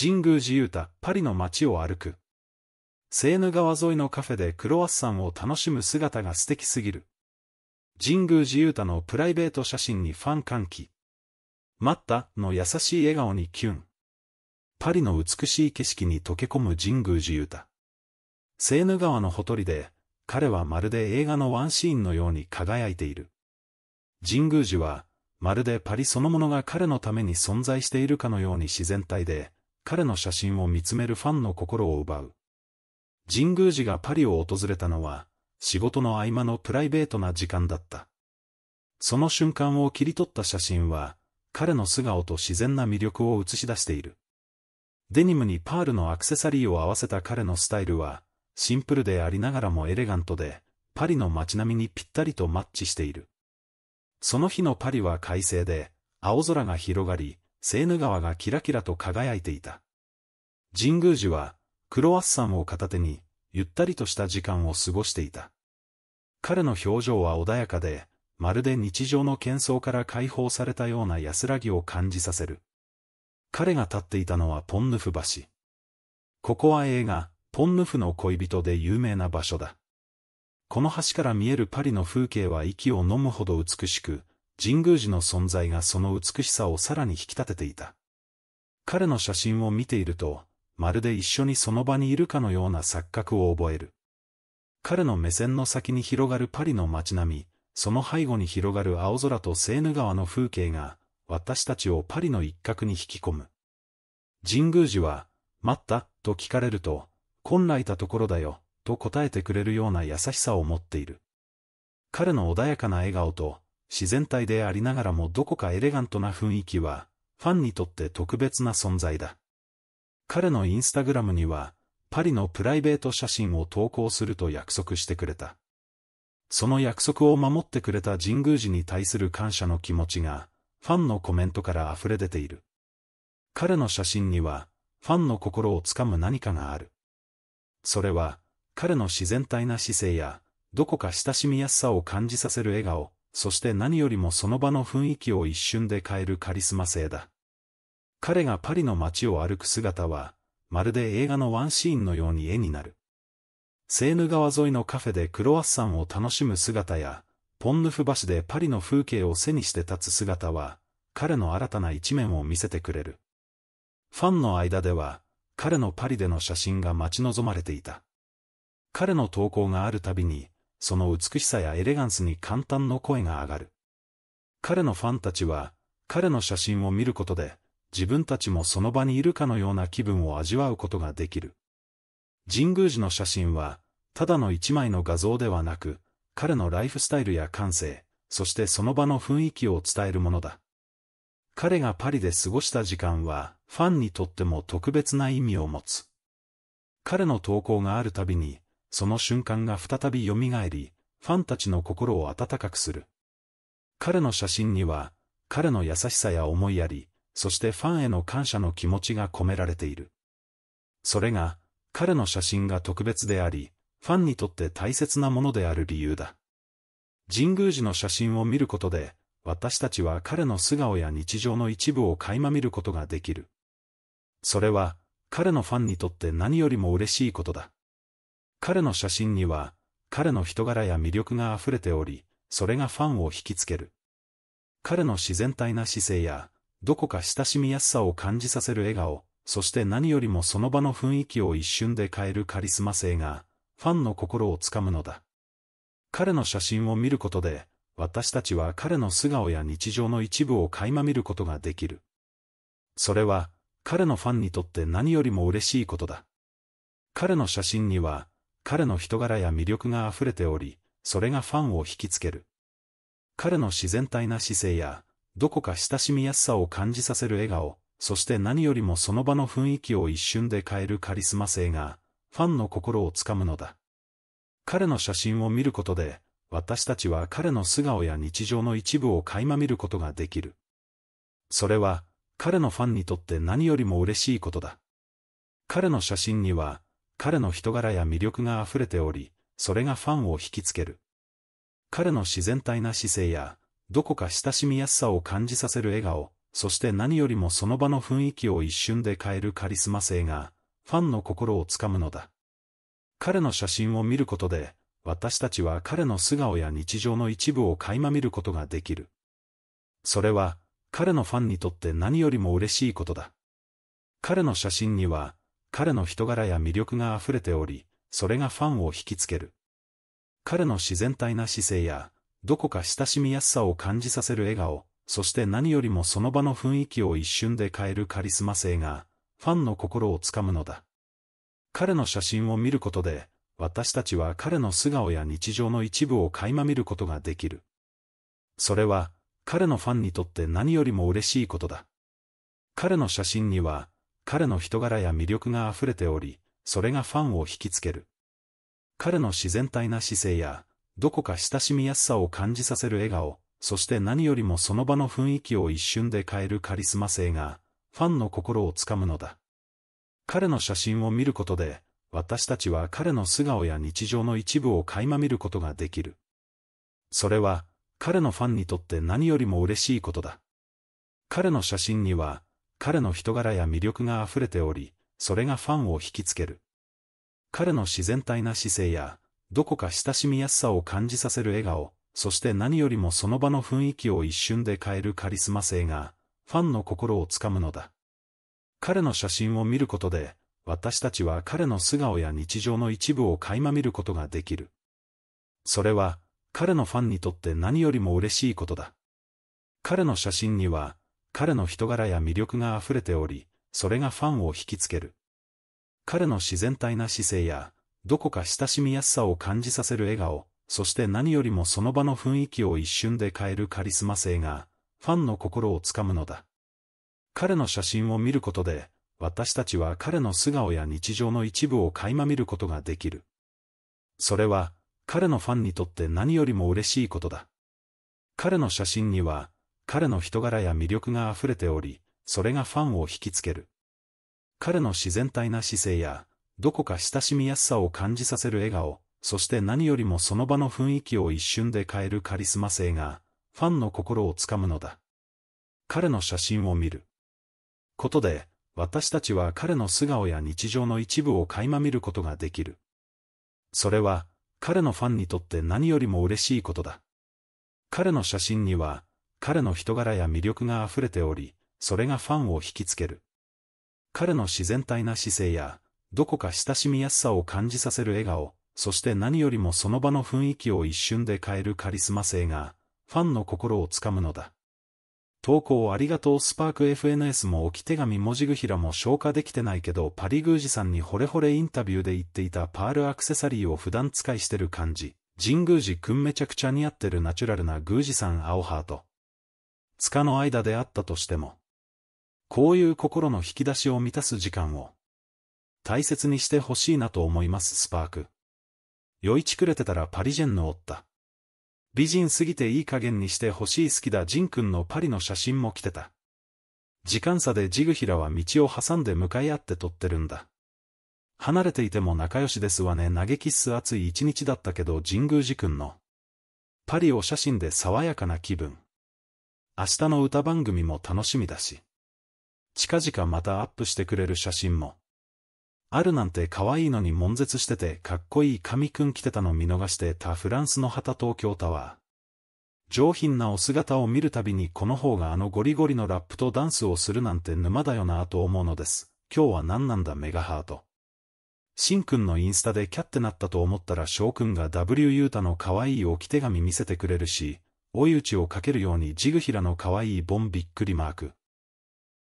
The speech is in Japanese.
神宮寺ユ太、パリの街を歩く。セーヌ川沿いのカフェでクロワッサンを楽しむ姿が素敵すぎる。神宮寺雄太のプライベート写真にファン歓喜。待ったの優しい笑顔にキュン。パリの美しい景色に溶け込む神宮寺雄太。セーヌ川のほとりで、彼はまるで映画のワンシーンのように輝いている。神宮寺は、まるでパリそのものが彼のために存在しているかのように自然体で、彼の写真を見つめるファンの心を奪う。神宮寺がパリを訪れたのは、仕事の合間のプライベートな時間だった。その瞬間を切り取った写真は、彼の素顔と自然な魅力を映し出している。デニムにパールのアクセサリーを合わせた彼のスタイルは、シンプルでありながらもエレガントで、パリの街並みにぴったりとマッチしている。その日のパリは快晴で、青空が広がり、セーヌ川がキラキラと輝いていた。神宮寺は、クロワッサンを片手に、ゆったりとした時間を過ごしていた。彼の表情は穏やかで、まるで日常の喧騒から解放されたような安らぎを感じさせる。彼が立っていたのはポンヌフ橋。ここは映画、ポンヌフの恋人で有名な場所だ。この橋から見えるパリの風景は息を呑むほど美しく、神宮寺の存在がその美しさをさらに引き立てていた。彼の写真を見ていると、まるで一緒にその場にいるかのような錯覚を覚える。彼の目線の先に広がるパリの街並み、その背後に広がる青空とセーヌ川の風景が、私たちをパリの一角に引き込む。神宮寺は、待ったと聞かれると、んないたところだよ、と答えてくれるような優しさを持っている。彼の穏やかな笑顔と、自然体でありながらもどこかエレガントな雰囲気は、ファンにとって特別な存在だ。彼のインスタグラムには、パリのプライベート写真を投稿すると約束してくれた。その約束を守ってくれた神宮寺に対する感謝の気持ちが、ファンのコメントから溢れ出ている。彼の写真には、ファンの心をつかむ何かがある。それは、彼の自然体な姿勢や、どこか親しみやすさを感じさせる笑顔、そして何よりもその場の雰囲気を一瞬で変えるカリスマ性だ。彼がパリの街を歩く姿は、まるで映画のワンシーンのように絵になる。セーヌ川沿いのカフェでクロワッサンを楽しむ姿や、ポンヌフ橋でパリの風景を背にして立つ姿は、彼の新たな一面を見せてくれる。ファンの間では、彼のパリでの写真が待ち望まれていた。彼の投稿があるたびに、その美しさやエレガンスに簡単の声が上がる。彼のファンたちは、彼の写真を見ることで、自分たちもその場にいるかのような気分を味わうことができる。神宮寺の写真は、ただの一枚の画像ではなく、彼のライフスタイルや感性、そしてその場の雰囲気を伝えるものだ。彼がパリで過ごした時間は、ファンにとっても特別な意味を持つ。彼の投稿があるたびに、その瞬間が再び蘇り、ファンたちの心を温かくする。彼の写真には、彼の優しさや思いやり、そしてファンへの感謝の気持ちが込められている。それが、彼の写真が特別であり、ファンにとって大切なものである理由だ。神宮寺の写真を見ることで、私たちは彼の素顔や日常の一部を垣間見ることができる。それは、彼のファンにとって何よりも嬉しいことだ。彼の写真には、彼の人柄や魅力が溢れており、それがファンを引きつける。彼の自然体な姿勢や、どこか親しみやすさを感じさせる笑顔、そして何よりもその場の雰囲気を一瞬で変えるカリスマ性が、ファンの心をつかむのだ。彼の写真を見ることで、私たちは彼の素顔や日常の一部を垣間見ることができる。それは、彼のファンにとって何よりも嬉しいことだ。彼の写真には、彼の人柄や魅力が溢れており、それがファンを引きつける。彼の自然体な姿勢や、どこか親しみやすさを感じさせる笑顔、そして何よりもその場の雰囲気を一瞬で変えるカリスマ性が、ファンの心をつかむのだ。彼の写真を見ることで、私たちは彼の素顔や日常の一部を垣間見ることができる。それは、彼のファンにとって何よりも嬉しいことだ。彼の写真には、彼の人柄や魅力が溢れており、それがファンを引きつける。彼の自然体な姿勢や、どこか親しみやすさを感じさせる笑顔、そして何よりもその場の雰囲気を一瞬で変えるカリスマ性が、ファンの心をつかむのだ。彼の写真を見ることで、私たちは彼の素顔や日常の一部を垣間見ることができる。それは、彼のファンにとって何よりも嬉しいことだ。彼の写真には、彼の人柄や魅力が溢れており、それがファンを引きつける。彼の自然体な姿勢や、どこか親しみやすさを感じさせる笑顔、そして何よりもその場の雰囲気を一瞬で変えるカリスマ性が、ファンの心をつかむのだ。彼の写真を見ることで、私たちは彼の素顔や日常の一部を垣間見ることができる。それは、彼のファンにとって何よりも嬉しいことだ。彼の写真には、彼の人柄や魅力が溢れており、それがファンを引きつける。彼の自然体な姿勢や、どこか親しみやすさを感じさせる笑顔、そして何よりもその場の雰囲気を一瞬で変えるカリスマ性が、ファンの心をつかむのだ。彼の写真を見ることで、私たちは彼の素顔や日常の一部を垣間見ることができる。それは、彼のファンにとって何よりも嬉しいことだ。彼の写真には、彼の人柄や魅力が溢れており、それがファンを引きつける。彼の自然体な姿勢や、どこか親しみやすさを感じさせる笑顔、そして何よりもその場の雰囲気を一瞬で変えるカリスマ性が、ファンの心をつかむのだ。彼の写真を見ることで、私たちは彼の素顔や日常の一部を垣間見ることができる。それは、彼のファンにとって何よりも嬉しいことだ。彼の写真には、彼の人柄や魅力が溢れており、それがファンを引きつける。彼の自然体な姿勢や、どこか親しみやすさを感じさせる笑顔、そして何よりもその場の雰囲気を一瞬で変えるカリスマ性が、ファンの心をつかむのだ。彼の写真を見ることで、私たちは彼の素顔や日常の一部を垣間見ることができる。それは、彼のファンにとって何よりも嬉しいことだ。彼の写真には、彼の人柄や魅力が溢れており、それがファンを引きつける。彼の自然体な姿勢や、どこか親しみやすさを感じさせる笑顔、そして何よりもその場の雰囲気を一瞬で変えるカリスマ性が、ファンの心をつかむのだ。彼の写真を見る。ことで、私たちは彼の素顔や日常の一部を垣間見ることができる。それは、彼のファンにとって何よりも嬉しいことだ。彼の写真には、彼の人柄や魅力が溢れており、それがファンを引きつける。彼の自然体な姿勢や、どこか親しみやすさを感じさせる笑顔、そして何よりもその場の雰囲気を一瞬で変えるカリスマ性が、ファンの心をつかむのだ。投稿ありがとうスパーク FNS も置き手紙文字ぐひらも消化できてないけどパリ宮司さんに惚れ惚れインタビューで言っていたパールアクセサリーを普段使いしてる感じ。神宮寺くんめちゃくちゃ似合ってるナチュラルな宮司さん青ハート。つかの間であったとしても、こういう心の引き出しを満たす時間を、大切にしてほしいなと思いますスパーク。酔いちくれてたらパリジェンのおった。美人すぎていい加減にしてほしい好きだジン君のパリの写真も来てた。時間差でジグヒラは道を挟んで向かい合って撮ってるんだ。離れていても仲良しですわね嘆きっす暑い一日だったけど神宮寺君の。パリを写真で爽やかな気分。明日の歌番組も楽しみだし。近々またアップしてくれる写真も。あるなんて可愛いのに悶絶しててかっこいい神くん着てたの見逃してたフランスの旗東京タワー。上品なお姿を見るたびにこの方があのゴリゴリのラップとダンスをするなんて沼だよなぁと思うのです。今日は何なんだメガハート。しんくんのインスタでキャってなったと思ったら翔くんが WU タの可愛い置き手紙見せてくれるし、追い打ちをかけるようにジグヒラの可愛いボンびっくりマーク。